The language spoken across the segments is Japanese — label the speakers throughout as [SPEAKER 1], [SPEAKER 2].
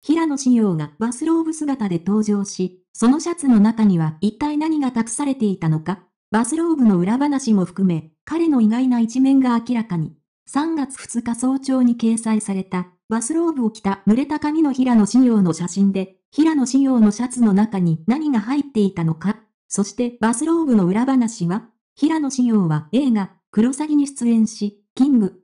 [SPEAKER 1] 平野紫耀がバスローブ姿で登場し、そのシャツの中には一体何が隠されていたのか、バスローブの裏話も含め、彼の意外な一面が明らかに。3月2日早朝に掲載された、バスローブを着た濡れた髪の平野紫耀の写真で、平野紫耀のシャツの中に何が入っていたのか。そしてバスローブの裏話は、平野紫耀は映画、クロサギに出演し、キング、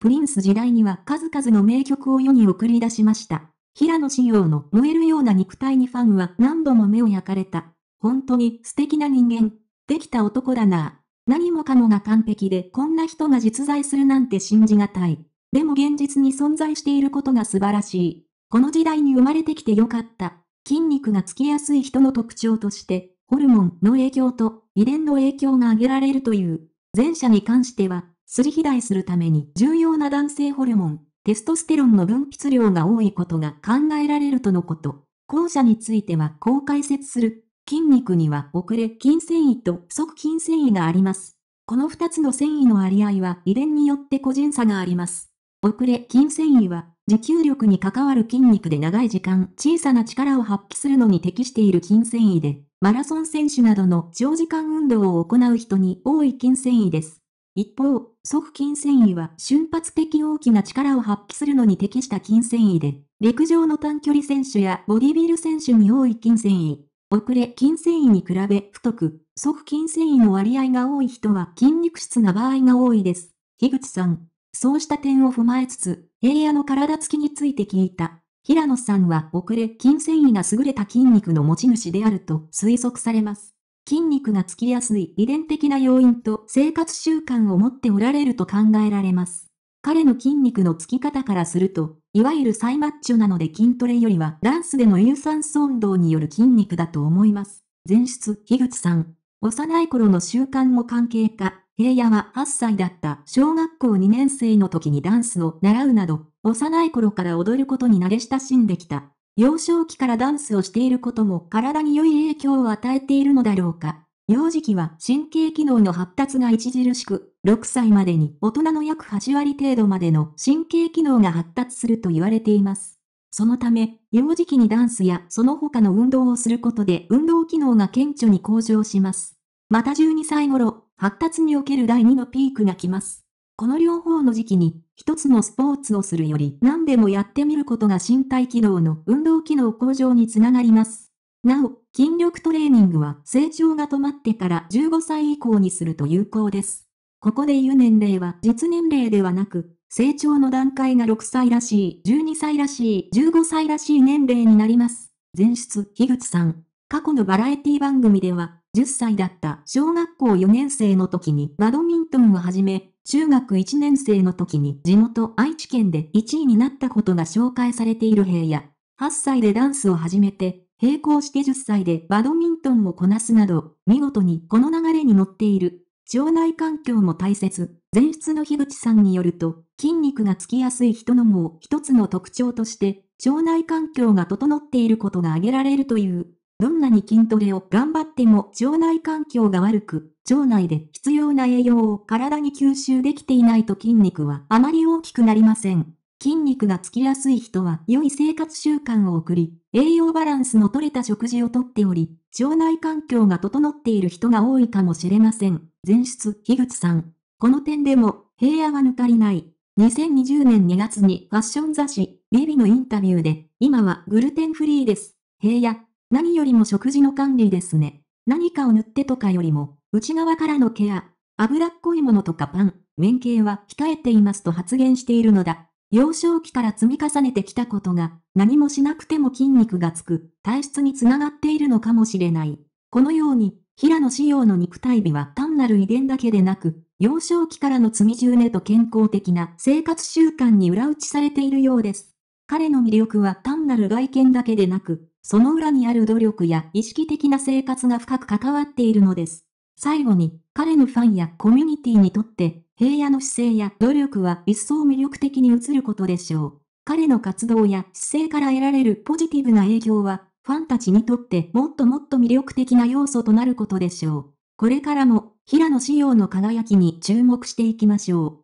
[SPEAKER 1] プリンス時代には数々の名曲を世に送り出しました。平野紫耀の燃えるような肉体にファンは何度も目を焼かれた。本当に素敵な人間。できた男だな何もかもが完璧でこんな人が実在するなんて信じがたい。でも現実に存在していることが素晴らしい。この時代に生まれてきてよかった。筋肉がつきやすい人の特徴として、ホルモンの影響と遺伝の影響が挙げられるという。前者に関しては、すり肥大するために重要な男性ホルモン、テストステロンの分泌量が多いことが考えられるとのこと。後者についてはこう解説する。筋肉には遅れ筋繊維と足筋繊維があります。この2つの繊維の割合は遺伝によって個人差があります。遅れ筋繊維は持久力に関わる筋肉で長い時間小さな力を発揮するのに適している筋繊維で、マラソン選手などの長時間運動を行う人に多い筋繊維です。一方、側筋繊維は瞬発的大きな力を発揮するのに適した筋繊維で、陸上の短距離選手やボディビル選手に多い筋繊維。遅れ筋繊維に比べ太く、側筋繊維の割合が多い人は筋肉質な場合が多いです。樋口さん。そうした点を踏まえつつ、平野の体つきについて聞いた。平野さんは遅れ筋繊維が優れた筋肉の持ち主であると推測されます。筋肉がつきやすい遺伝的な要因と生活習慣を持っておられると考えられます。彼の筋肉のつき方からすると、いわゆるサイマッチョなので筋トレよりはダンスでの有酸素運動による筋肉だと思います。前出、樋口さん。幼い頃の習慣も関係か、平野は8歳だった小学校2年生の時にダンスを習うなど、幼い頃から踊ることに慣れ親しんできた幼少期からダンスをしていることも体に良い影響を与えているのだろうか。幼児期は神経機能の発達が著しく、6歳までに大人の約8割程度までの神経機能が発達すると言われています。そのため、幼児期にダンスやその他の運動をすることで運動機能が顕著に向上します。また12歳頃、発達における第2のピークが来ます。この両方の時期に、一つのスポーツをするより何でもやってみることが身体機能の運動機能向上につながります。なお、筋力トレーニングは成長が止まってから15歳以降にすると有効です。ここで言う年齢は実年齢ではなく、成長の段階が6歳らしい、12歳らしい、15歳らしい年齢になります。前出、樋口さん。過去のバラエティ番組では、10歳だった小学校4年生の時にバドミントンを始め、中学1年生の時に地元愛知県で1位になったことが紹介されている平野。8歳でダンスを始めて、並行して10歳でバドミントンをこなすなど、見事にこの流れに乗っている。腸内環境も大切。前出の樋口さんによると、筋肉がつきやすい人のも一つの特徴として、腸内環境が整っていることが挙げられるという。どんなに筋トレを頑張っても腸内環境が悪く、腸内で必要な栄養を体に吸収できていないと筋肉はあまり大きくなりません。筋肉がつきやすい人は良い生活習慣を送り、栄養バランスの取れた食事をとっており、腸内環境が整っている人が多いかもしれません。前出、樋口さん。この点でも、平野は抜かりない。2020年2月にファッション雑誌、ビビのインタビューで、今はグルテンフリーです。平野、何よりも食事の管理ですね。何かを塗ってとかよりも、内側からのケア、脂っこいものとかパン、免形は控えていますと発言しているのだ。幼少期から積み重ねてきたことが、何もしなくても筋肉がつく、体質につながっているのかもしれない。このように、平野仕様の肉体美は単なる遺伝だけでなく、幼少期からの積み重ねと健康的な生活習慣に裏打ちされているようです。彼の魅力は単なる外見だけでなく、その裏にある努力や意識的な生活が深く関わっているのです。最後に、彼のファンやコミュニティにとって、平野の姿勢や努力は一層魅力的に映ることでしょう。彼の活動や姿勢から得られるポジティブな影響は、ファンたちにとってもっともっと魅力的な要素となることでしょう。これからも、平野紫耀の輝きに注目していきましょう。